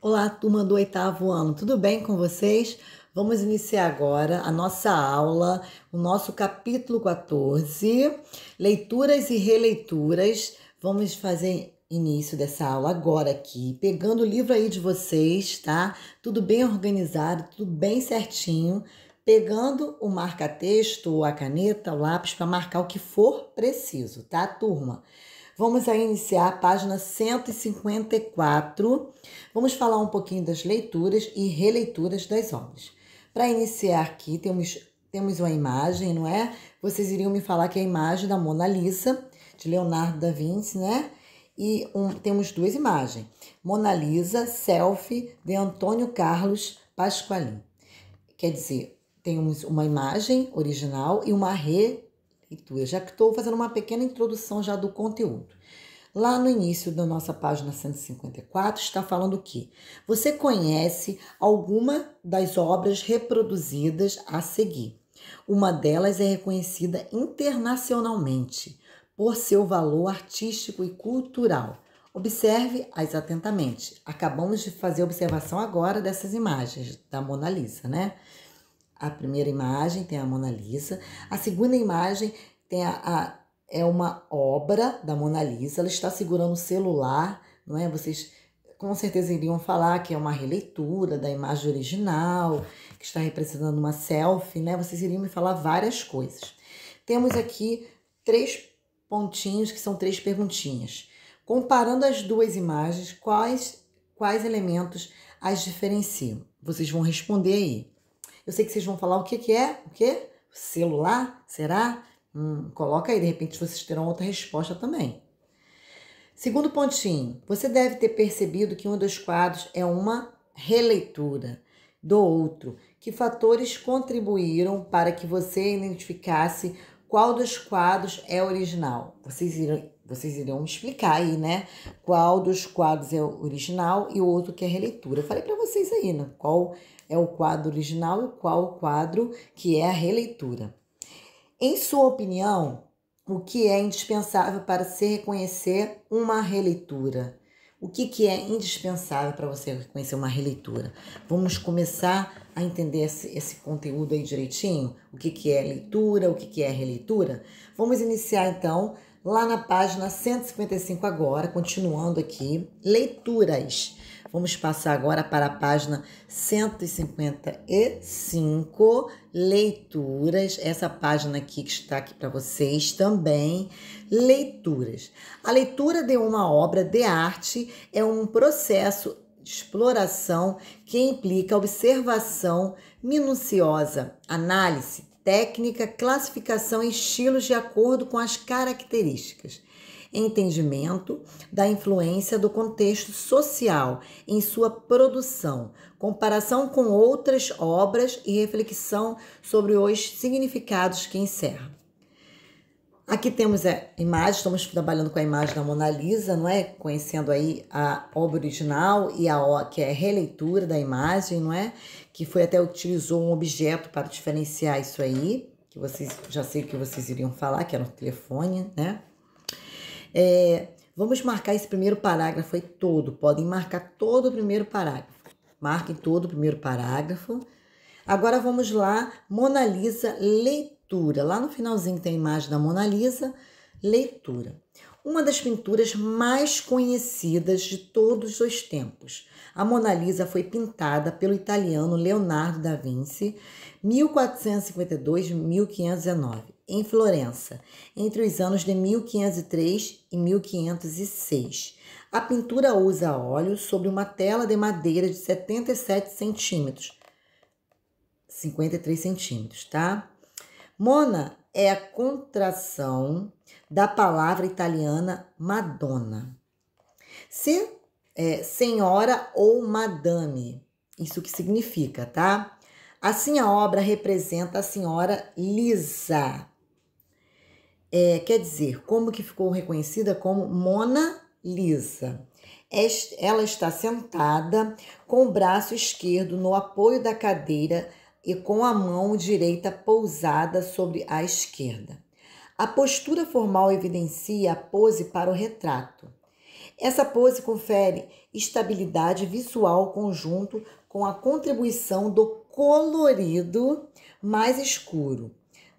Olá, turma do oitavo ano, tudo bem com vocês? Vamos iniciar agora a nossa aula, o nosso capítulo 14, leituras e releituras. Vamos fazer início dessa aula agora aqui, pegando o livro aí de vocês, tá? Tudo bem organizado, tudo bem certinho, pegando o marca-texto, a caneta, o lápis para marcar o que for preciso, tá, turma? Vamos aí iniciar a página 154. Vamos falar um pouquinho das leituras e releituras das obras. Para iniciar aqui, temos, temos uma imagem, não é? Vocês iriam me falar que é a imagem da Mona Lisa, de Leonardo da Vinci, né? E um, temos duas imagens. Mona Lisa, selfie, de Antônio Carlos Pasqualin. Quer dizer, temos uma imagem original e uma re leitura. Já que estou fazendo uma pequena introdução já do conteúdo. Lá no início da nossa página 154 está falando que você conhece alguma das obras reproduzidas a seguir. Uma delas é reconhecida internacionalmente por seu valor artístico e cultural. Observe as atentamente. Acabamos de fazer a observação agora dessas imagens da Mona Lisa, né? A primeira imagem tem a Mona Lisa, a segunda imagem tem a, a é uma obra da Mona Lisa, ela está segurando o celular, não é? Vocês com certeza iriam falar que é uma releitura da imagem original, que está representando uma selfie, né? Vocês iriam me falar várias coisas. Temos aqui três pontinhos que são três perguntinhas. Comparando as duas imagens, quais quais elementos as diferenciam? Vocês vão responder aí. Eu sei que vocês vão falar o que, que é, o que? Celular? Será? Hum, coloca aí, de repente vocês terão outra resposta também. Segundo pontinho, você deve ter percebido que um dos quadros é uma releitura do outro, que fatores contribuíram para que você identificasse qual dos quadros é original. Vocês irão vocês irão explicar aí, né? Qual dos quadros é o original e o outro que é releitura. Eu falei para vocês aí, né? Qual é o quadro original e qual o quadro que é a releitura. Em sua opinião, o que é indispensável para se reconhecer uma releitura? O que, que é indispensável para você reconhecer uma releitura? Vamos começar a entender esse, esse conteúdo aí direitinho? O que, que é leitura? O que, que é releitura? Vamos iniciar então lá na página 155 agora, continuando aqui, leituras. Vamos passar agora para a página 155, leituras. Essa página aqui que está aqui para vocês também, leituras. A leitura de uma obra de arte é um processo de exploração que implica observação minuciosa, análise, técnica, classificação e estilos de acordo com as características. Entendimento da influência do contexto social em sua produção, comparação com outras obras e reflexão sobre os significados que encerra. Aqui temos a imagem, estamos trabalhando com a imagem da Mona Lisa, não é? Conhecendo aí a obra original e a que é a releitura da imagem, não é? Que foi até utilizou um objeto para diferenciar isso aí, que vocês já sei que vocês iriam falar, que era o um telefone, né? É, vamos marcar esse primeiro parágrafo aí todo, podem marcar todo o primeiro parágrafo. Marquem todo o primeiro parágrafo. Agora vamos lá, Mona Lisa, leitura leitura. Lá no finalzinho tem a imagem da Mona Lisa, leitura. Uma das pinturas mais conhecidas de todos os tempos. A Mona Lisa foi pintada pelo italiano Leonardo da Vinci, 1452-1509, em Florença, entre os anos de 1503 e 1506. A pintura usa óleo sobre uma tela de madeira de 77 centímetros, 53 centímetros, tá? Mona é a contração da palavra italiana Madonna. Se é, senhora ou madame, isso que significa, tá? Assim a obra representa a senhora lisa. É, quer dizer, como que ficou reconhecida como Mona Lisa. Ela está sentada com o braço esquerdo no apoio da cadeira e com a mão direita pousada sobre a esquerda. A postura formal evidencia a pose para o retrato. Essa pose confere estabilidade visual conjunto com a contribuição do colorido mais escuro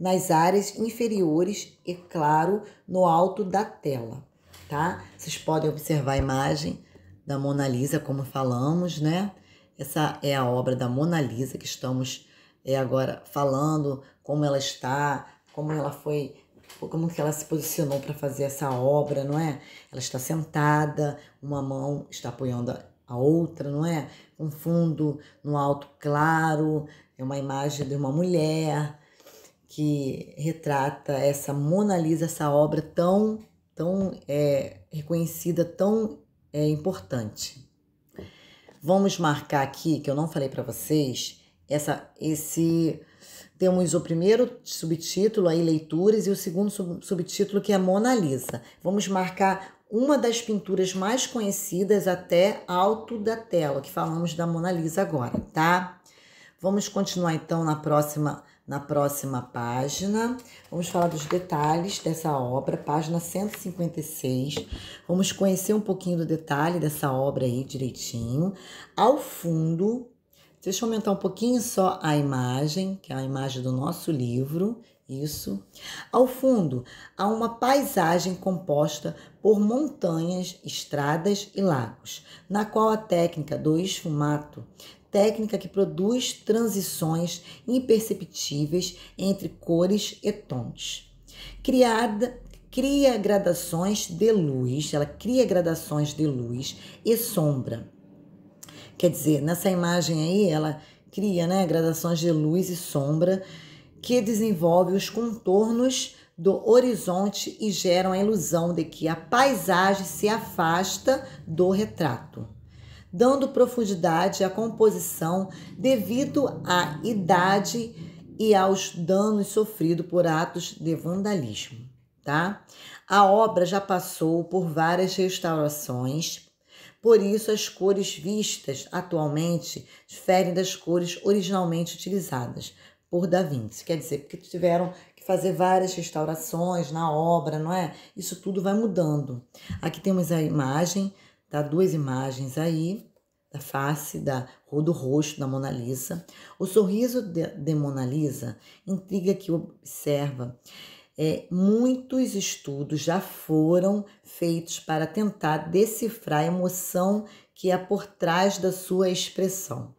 nas áreas inferiores e claro no alto da tela, tá? Vocês podem observar a imagem da Mona Lisa como falamos, né? Essa é a obra da Mona Lisa que estamos é, agora falando como ela está, como ela foi, como que ela se posicionou para fazer essa obra, não é? Ela está sentada, uma mão está apoiando a outra, não é? Um fundo no alto claro, é uma imagem de uma mulher que retrata essa Mona Lisa, essa obra tão tão é, reconhecida, tão é, importante. Vamos marcar aqui que eu não falei para vocês essa, esse temos o primeiro subtítulo aí leituras e o segundo sub, subtítulo que é Mona Lisa. Vamos marcar uma das pinturas mais conhecidas até alto da tela, que falamos da Mona Lisa agora, tá? Vamos continuar então na próxima na próxima página. Vamos falar dos detalhes dessa obra, página 156. Vamos conhecer um pouquinho do detalhe dessa obra aí direitinho. Ao fundo, Deixa eu aumentar um pouquinho só a imagem, que é a imagem do nosso livro. Isso. Ao fundo, há uma paisagem composta por montanhas, estradas e lagos, na qual a técnica do esfumato, técnica que produz transições imperceptíveis entre cores e tons. Criada, cria gradações de luz, ela cria gradações de luz e sombra Quer dizer, nessa imagem aí, ela cria né, gradações de luz e sombra que desenvolve os contornos do horizonte e geram a ilusão de que a paisagem se afasta do retrato, dando profundidade à composição devido à idade e aos danos sofridos por atos de vandalismo. Tá? A obra já passou por várias restaurações por isso, as cores vistas atualmente diferem das cores originalmente utilizadas por Da Vinci. Quer dizer, porque tiveram que fazer várias restaurações na obra, não é? Isso tudo vai mudando. Aqui temos a imagem, tá? duas imagens aí, da face, da, do rosto da Mona Lisa. O sorriso de, de Mona Lisa intriga que observa é, muitos estudos já foram feitos para tentar decifrar a emoção que há por trás da sua expressão.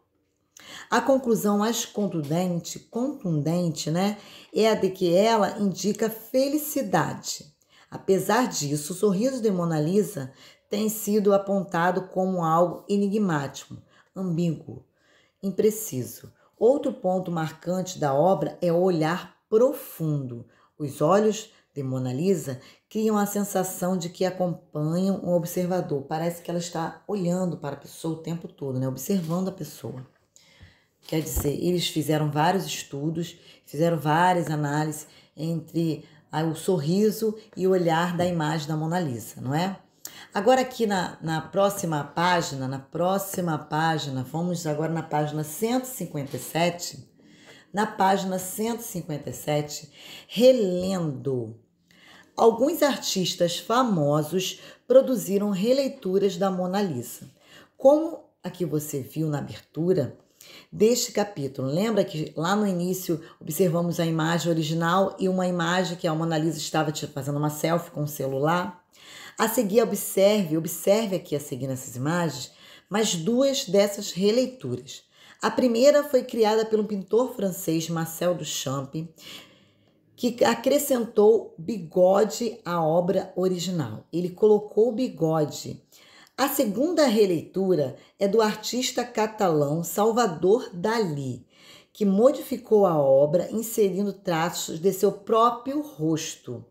A conclusão mais contundente, contundente, né, é a de que ela indica felicidade. Apesar disso, o sorriso de Mona Lisa tem sido apontado como algo enigmático, ambíguo, impreciso. Outro ponto marcante da obra é o olhar profundo, os olhos de Mona Lisa criam a sensação de que acompanham um observador. Parece que ela está olhando para a pessoa o tempo todo, né? observando a pessoa. Quer dizer, eles fizeram vários estudos, fizeram várias análises entre o sorriso e o olhar da imagem da Mona Lisa, não é? Agora aqui na, na próxima página, na próxima página, vamos agora na página 157, na página 157, relendo. Alguns artistas famosos produziram releituras da Mona Lisa, como a que você viu na abertura deste capítulo. Lembra que lá no início observamos a imagem original e uma imagem que a Mona Lisa estava fazendo uma selfie com o um celular? A seguir, observe, observe aqui a seguir nessas imagens, mais duas dessas releituras. A primeira foi criada pelo pintor francês Marcel Duchamp, que acrescentou bigode à obra original. Ele colocou bigode. A segunda releitura é do artista catalão Salvador Dalí, que modificou a obra inserindo traços de seu próprio rosto,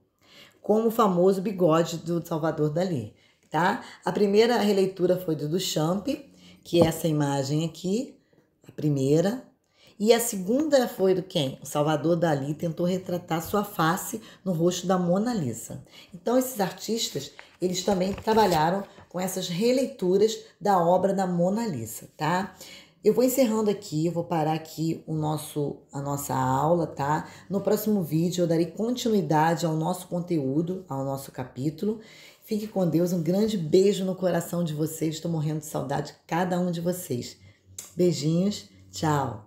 como o famoso bigode do Salvador Dalí, tá? A primeira releitura foi do Duchamp, que é essa imagem aqui, primeira, e a segunda foi do quem? O Salvador Dali tentou retratar sua face no rosto da Mona Lisa. Então esses artistas, eles também trabalharam com essas releituras da obra da Mona Lisa, tá? Eu vou encerrando aqui, vou parar aqui o nosso a nossa aula, tá? No próximo vídeo eu darei continuidade ao nosso conteúdo, ao nosso capítulo. Fique com Deus, um grande beijo no coração de vocês. Estou morrendo de saudade de cada um de vocês. Beijinhos, tchau!